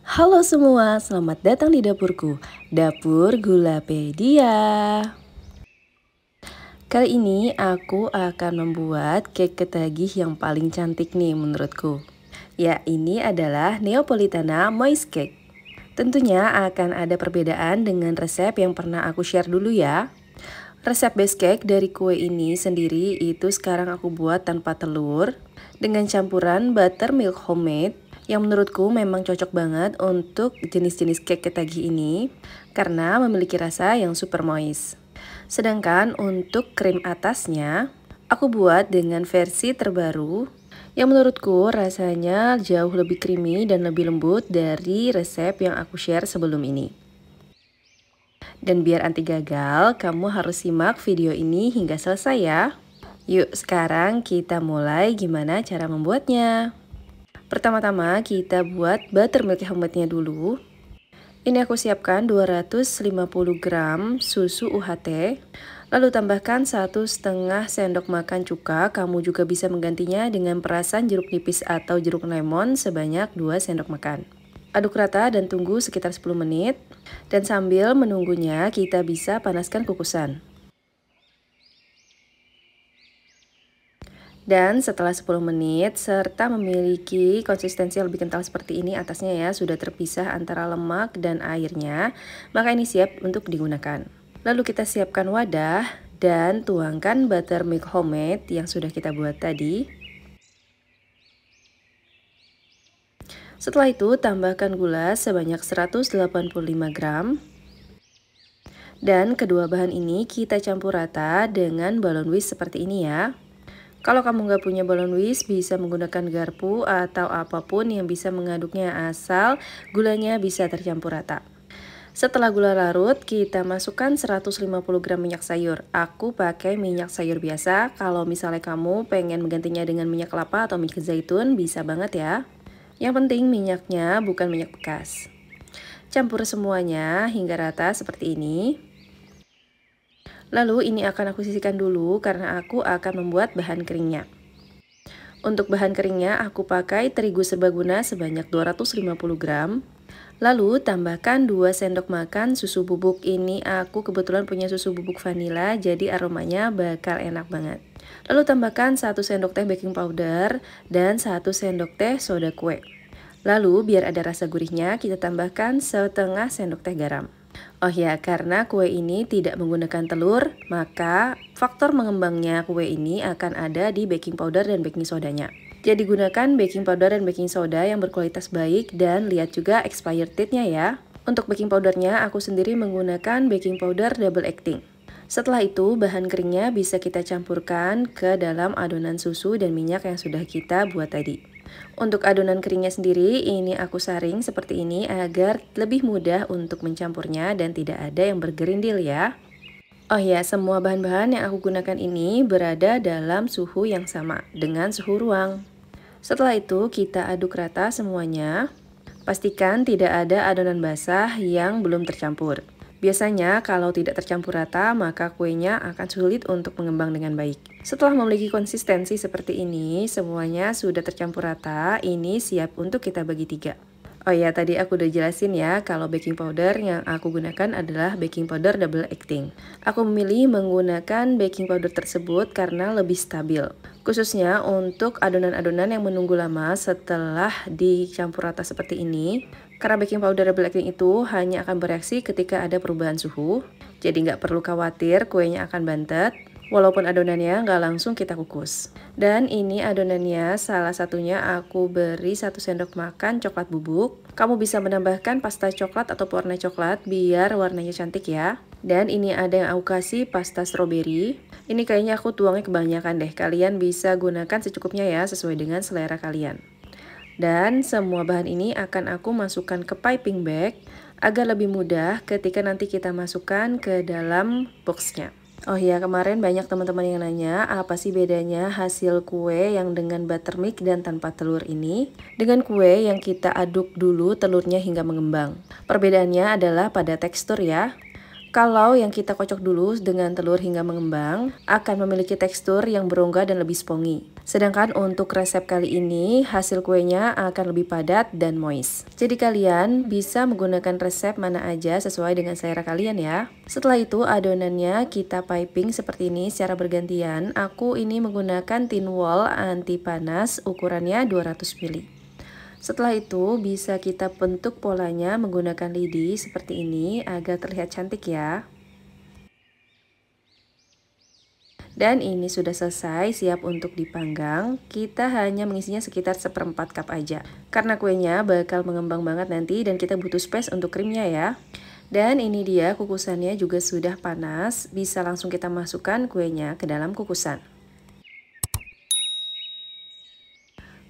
Halo semua, selamat datang di dapurku, Dapur Gulapedia. Kali ini aku akan membuat cake ketagih yang paling cantik nih menurutku. Ya, ini adalah Neapolitana Moist Cake. Tentunya akan ada perbedaan dengan resep yang pernah aku share dulu ya. Resep base cake dari kue ini sendiri itu sekarang aku buat tanpa telur dengan campuran buttermilk homemade yang menurutku memang cocok banget untuk jenis-jenis cake ketagi ini karena memiliki rasa yang super moist. Sedangkan untuk krim atasnya, aku buat dengan versi terbaru yang menurutku rasanya jauh lebih creamy dan lebih lembut dari resep yang aku share sebelum ini. Dan biar anti gagal, kamu harus simak video ini hingga selesai ya. Yuk sekarang kita mulai gimana cara membuatnya. Pertama-tama kita buat buttermilk helmetnya dulu. Ini aku siapkan 250 gram susu UHT. Lalu tambahkan satu setengah sendok makan cuka. Kamu juga bisa menggantinya dengan perasan jeruk nipis atau jeruk lemon sebanyak 2 sendok makan. Aduk rata dan tunggu sekitar 10 menit. Dan sambil menunggunya kita bisa panaskan kukusan. Dan setelah 10 menit serta memiliki konsistensi yang lebih kental seperti ini atasnya ya sudah terpisah antara lemak dan airnya, maka ini siap untuk digunakan. Lalu kita siapkan wadah dan tuangkan butter buttermilk homemade yang sudah kita buat tadi. Setelah itu tambahkan gula sebanyak 185 gram. Dan kedua bahan ini kita campur rata dengan balon whisk seperti ini ya. Kalau kamu nggak punya balon whisk, bisa menggunakan garpu atau apapun yang bisa mengaduknya asal gulanya bisa tercampur rata. Setelah gula larut, kita masukkan 150 gram minyak sayur. Aku pakai minyak sayur biasa, kalau misalnya kamu pengen menggantinya dengan minyak kelapa atau minyak zaitun, bisa banget ya. Yang penting minyaknya bukan minyak bekas. Campur semuanya hingga rata seperti ini. Lalu ini akan aku sisihkan dulu karena aku akan membuat bahan keringnya. Untuk bahan keringnya aku pakai terigu serbaguna sebanyak 250 gram. Lalu tambahkan 2 sendok makan susu bubuk. Ini aku kebetulan punya susu bubuk vanila jadi aromanya bakal enak banget. Lalu tambahkan 1 sendok teh baking powder dan 1 sendok teh soda kue. Lalu biar ada rasa gurihnya kita tambahkan setengah sendok teh garam. Oh ya, karena kue ini tidak menggunakan telur, maka faktor mengembangnya kue ini akan ada di baking powder dan baking sodanya. Jadi gunakan baking powder dan baking soda yang berkualitas baik dan lihat juga expired date-nya ya. Untuk baking powdernya, aku sendiri menggunakan baking powder double acting. Setelah itu, bahan keringnya bisa kita campurkan ke dalam adonan susu dan minyak yang sudah kita buat tadi. Untuk adonan keringnya sendiri, ini aku saring seperti ini agar lebih mudah untuk mencampurnya dan tidak ada yang bergerindil ya. Oh ya, semua bahan-bahan yang aku gunakan ini berada dalam suhu yang sama dengan suhu ruang. Setelah itu kita aduk rata semuanya. Pastikan tidak ada adonan basah yang belum tercampur. Biasanya, kalau tidak tercampur rata, maka kuenya akan sulit untuk mengembang dengan baik. Setelah memiliki konsistensi seperti ini, semuanya sudah tercampur rata, ini siap untuk kita bagi tiga. Oh ya, tadi aku udah jelasin ya kalau baking powder yang aku gunakan adalah baking powder double acting. Aku memilih menggunakan baking powder tersebut karena lebih stabil. Khususnya untuk adonan-adonan yang menunggu lama setelah dicampur rata seperti ini, karena baking powder blackening itu hanya akan bereaksi ketika ada perubahan suhu, jadi nggak perlu khawatir kuenya akan bantet, walaupun adonannya nggak langsung kita kukus. Dan ini adonannya, salah satunya aku beri satu sendok makan coklat bubuk. Kamu bisa menambahkan pasta coklat atau pewarna coklat biar warnanya cantik ya. Dan ini ada yang aku kasih pasta stroberi. Ini kayaknya aku tuangnya kebanyakan deh, kalian bisa gunakan secukupnya ya sesuai dengan selera kalian. Dan semua bahan ini akan aku masukkan ke piping bag agar lebih mudah ketika nanti kita masukkan ke dalam boxnya. Oh iya, kemarin banyak teman-teman yang nanya, apa sih bedanya hasil kue yang dengan buttermilk dan tanpa telur ini? Dengan kue yang kita aduk dulu telurnya hingga mengembang. Perbedaannya adalah pada tekstur ya. Kalau yang kita kocok dulu dengan telur hingga mengembang, akan memiliki tekstur yang berongga dan lebih spongy. Sedangkan untuk resep kali ini, hasil kuenya akan lebih padat dan moist. Jadi kalian bisa menggunakan resep mana aja sesuai dengan selera kalian ya. Setelah itu adonannya kita piping seperti ini secara bergantian. Aku ini menggunakan tin wall anti panas ukurannya 200 ml. Setelah itu bisa kita bentuk polanya menggunakan lidi seperti ini agar terlihat cantik ya. Dan ini sudah selesai, siap untuk dipanggang. Kita hanya mengisinya sekitar seperempat cup aja. Karena kuenya bakal mengembang banget nanti dan kita butuh space untuk krimnya ya. Dan ini dia kukusannya juga sudah panas, bisa langsung kita masukkan kuenya ke dalam kukusan.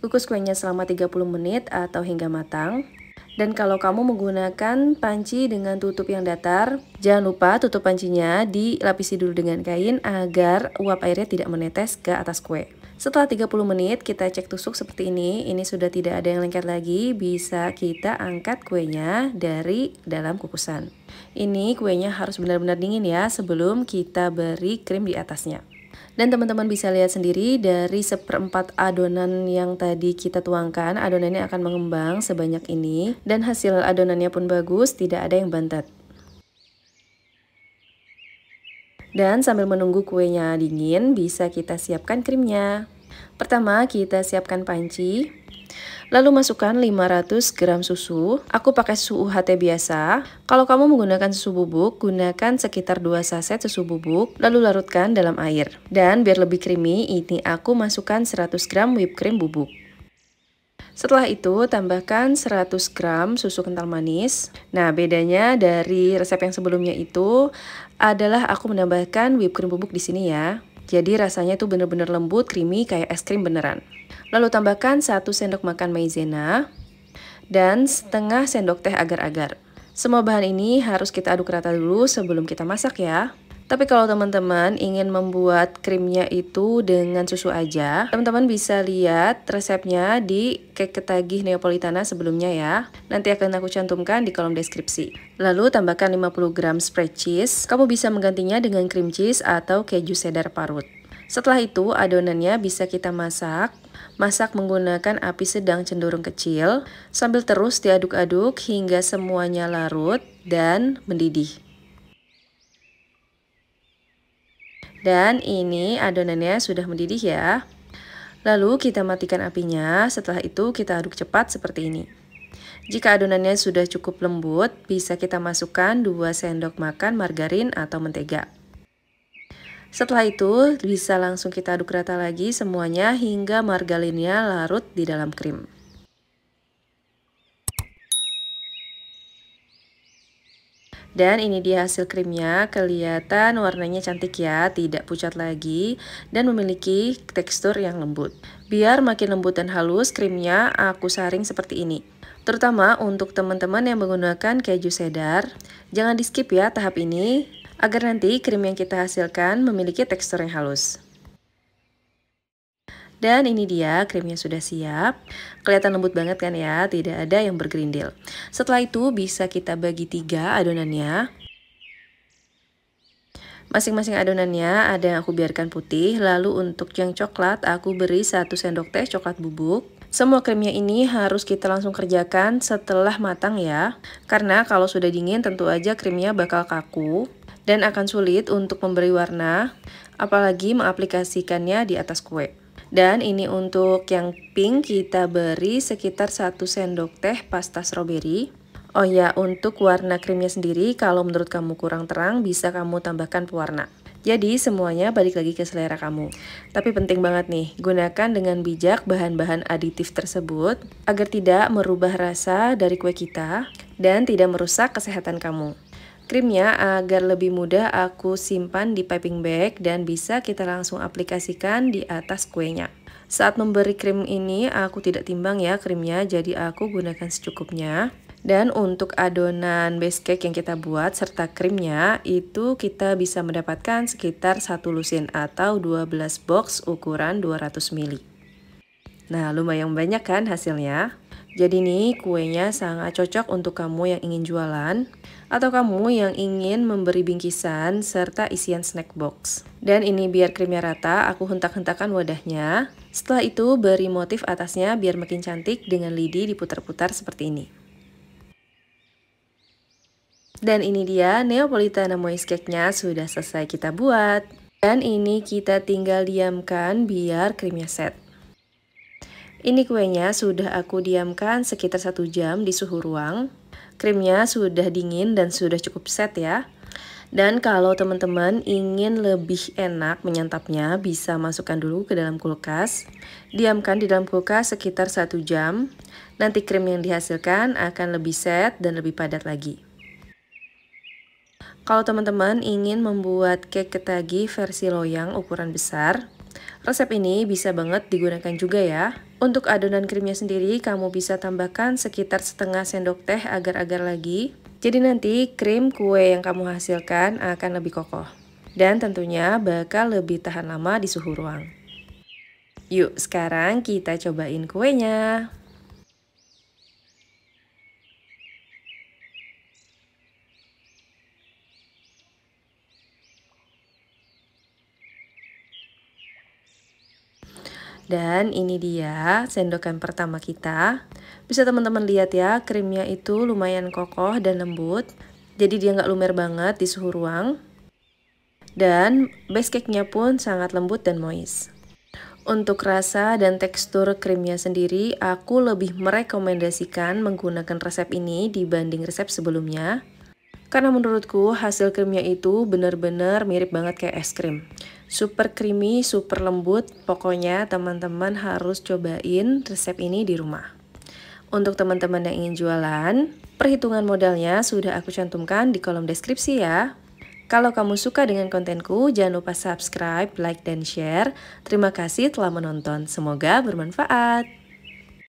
Kukus kuenya selama 30 menit atau hingga matang. Dan kalau kamu menggunakan panci dengan tutup yang datar, jangan lupa tutup pancinya dilapisi dulu dengan kain agar uap airnya tidak menetes ke atas kue. Setelah 30 menit kita cek tusuk seperti ini, ini sudah tidak ada yang lengket lagi, bisa kita angkat kuenya dari dalam kukusan. Ini kuenya harus benar-benar dingin ya sebelum kita beri krim di atasnya. Dan teman-teman bisa lihat sendiri dari seperempat adonan yang tadi kita tuangkan, adonannya akan mengembang sebanyak ini. Dan hasil adonannya pun bagus, tidak ada yang bantat. Dan sambil menunggu kuenya dingin, bisa kita siapkan krimnya. Pertama, kita siapkan panci. Lalu masukkan 500 gram susu. Aku pakai susu UHT biasa. Kalau kamu menggunakan susu bubuk, gunakan sekitar 2 saset susu bubuk, lalu larutkan dalam air. Dan biar lebih creamy, ini aku masukkan 100 gram whipped cream bubuk. Setelah itu tambahkan 100 gram susu kental manis Nah bedanya dari resep yang sebelumnya itu adalah aku menambahkan whipped cream bubuk di sini ya Jadi rasanya tuh bener-bener lembut, creamy kayak es krim beneran Lalu tambahkan 1 sendok makan maizena dan setengah sendok teh agar-agar. Semua bahan ini harus kita aduk rata dulu sebelum kita masak ya. Tapi kalau teman-teman ingin membuat krimnya itu dengan susu aja, teman-teman bisa lihat resepnya di cake ketagih Neapolitana sebelumnya ya. Nanti akan aku cantumkan di kolom deskripsi. Lalu tambahkan 50 gram spread cheese. Kamu bisa menggantinya dengan cream cheese atau keju cheddar parut. Setelah itu, adonannya bisa kita masak. Masak menggunakan api sedang cenderung kecil, sambil terus diaduk-aduk hingga semuanya larut dan mendidih. Dan ini adonannya sudah mendidih ya. Lalu kita matikan apinya, setelah itu kita aduk cepat seperti ini. Jika adonannya sudah cukup lembut, bisa kita masukkan 2 sendok makan margarin atau mentega. Setelah itu, bisa langsung kita aduk rata lagi semuanya hingga margarinnya larut di dalam krim. Dan ini dia hasil krimnya, kelihatan warnanya cantik ya, tidak pucat lagi dan memiliki tekstur yang lembut. Biar makin lembut dan halus krimnya, aku saring seperti ini. Terutama untuk teman-teman yang menggunakan keju sedar, jangan di skip ya tahap ini, agar nanti krim yang kita hasilkan memiliki tekstur yang halus. Dan ini dia krimnya sudah siap Kelihatan lembut banget kan ya Tidak ada yang bergerindil Setelah itu bisa kita bagi tiga adonannya Masing-masing adonannya ada yang aku biarkan putih Lalu untuk yang coklat aku beri 1 sendok teh coklat bubuk semua krimnya ini harus kita langsung kerjakan setelah matang ya Karena kalau sudah dingin tentu aja krimnya bakal kaku dan akan sulit untuk memberi warna, apalagi mengaplikasikannya di atas kue. Dan ini untuk yang pink kita beri sekitar 1 sendok teh pasta strawberry. Oh ya, untuk warna krimnya sendiri kalau menurut kamu kurang terang bisa kamu tambahkan pewarna. Jadi semuanya balik lagi ke selera kamu. Tapi penting banget nih, gunakan dengan bijak bahan-bahan aditif tersebut agar tidak merubah rasa dari kue kita dan tidak merusak kesehatan kamu. Krimnya agar lebih mudah aku simpan di piping bag dan bisa kita langsung aplikasikan di atas kuenya. Saat memberi krim ini aku tidak timbang ya krimnya jadi aku gunakan secukupnya. Dan untuk adonan base cake yang kita buat serta krimnya itu kita bisa mendapatkan sekitar 1 lusin atau 12 box ukuran 200 ml. Nah lumayan banyak kan hasilnya? Jadi nih kuenya sangat cocok untuk kamu yang ingin jualan atau kamu yang ingin memberi bingkisan serta isian snack box. Dan ini biar krimnya rata, aku hentak-hentakan wadahnya. Setelah itu beri motif atasnya biar makin cantik dengan lidi diputar-putar seperti ini. Dan ini dia Neapolitan Moist Cake-nya sudah selesai kita buat. Dan ini kita tinggal diamkan biar krimnya set. Ini kuenya sudah aku diamkan sekitar satu jam di suhu ruang. Krimnya sudah dingin dan sudah cukup set ya. Dan kalau teman-teman ingin lebih enak menyantapnya, bisa masukkan dulu ke dalam kulkas. Diamkan di dalam kulkas sekitar satu jam. Nanti krim yang dihasilkan akan lebih set dan lebih padat lagi. Kalau teman-teman ingin membuat cake ketagi versi loyang ukuran besar, resep ini bisa banget digunakan juga ya. Untuk adonan krimnya sendiri, kamu bisa tambahkan sekitar setengah sendok teh agar-agar lagi. Jadi nanti krim kue yang kamu hasilkan akan lebih kokoh. Dan tentunya bakal lebih tahan lama di suhu ruang. Yuk sekarang kita cobain kuenya. Dan ini dia sendokan pertama kita. Bisa teman-teman lihat ya, krimnya itu lumayan kokoh dan lembut. Jadi dia nggak lumer banget di suhu ruang. Dan base cake-nya pun sangat lembut dan moist. Untuk rasa dan tekstur krimnya sendiri, aku lebih merekomendasikan menggunakan resep ini dibanding resep sebelumnya. Karena menurutku hasil krimnya itu benar-benar mirip banget kayak es krim. Super creamy, super lembut. Pokoknya teman-teman harus cobain resep ini di rumah. Untuk teman-teman yang ingin jualan, perhitungan modalnya sudah aku cantumkan di kolom deskripsi ya. Kalau kamu suka dengan kontenku, jangan lupa subscribe, like, dan share. Terima kasih telah menonton. Semoga bermanfaat.